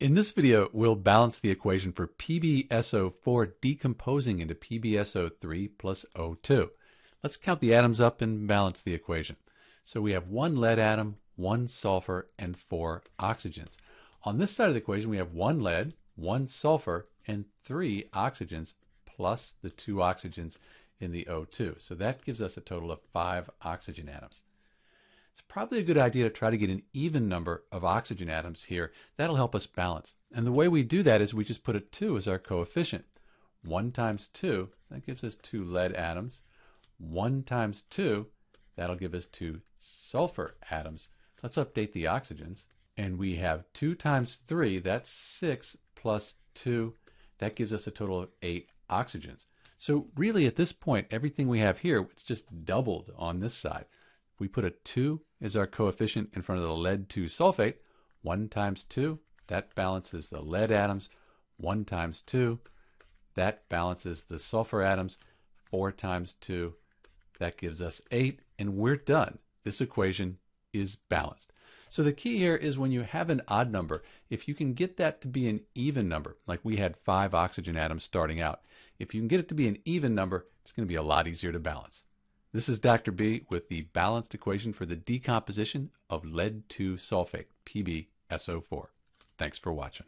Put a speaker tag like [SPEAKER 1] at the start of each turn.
[SPEAKER 1] In this video, we'll balance the equation for PbSO4 decomposing into PbSO3 plus O2. Let's count the atoms up and balance the equation. So we have one lead atom, one sulfur, and four oxygens. On this side of the equation, we have one lead, one sulfur, and three oxygens, plus the two oxygens in the O2. So that gives us a total of five oxygen atoms it's probably a good idea to try to get an even number of oxygen atoms here. That'll help us balance. And the way we do that is we just put a 2 as our coefficient. 1 times 2, that gives us 2 lead atoms. 1 times 2, that'll give us 2 sulfur atoms. Let's update the oxygens. And we have 2 times 3, that's 6, plus 2. That gives us a total of 8 oxygens. So really at this point, everything we have here, it's just doubled on this side we put a 2 as our coefficient in front of the lead 2 sulfate, 1 times 2, that balances the lead atoms. 1 times 2, that balances the sulfur atoms. 4 times 2, that gives us 8, and we're done. This equation is balanced. So the key here is when you have an odd number, if you can get that to be an even number, like we had five oxygen atoms starting out, if you can get it to be an even number, it's going to be a lot easier to balance. This is Dr. B with the balanced equation for the decomposition of lead 2 sulfate, PbSO4. Thanks for watching.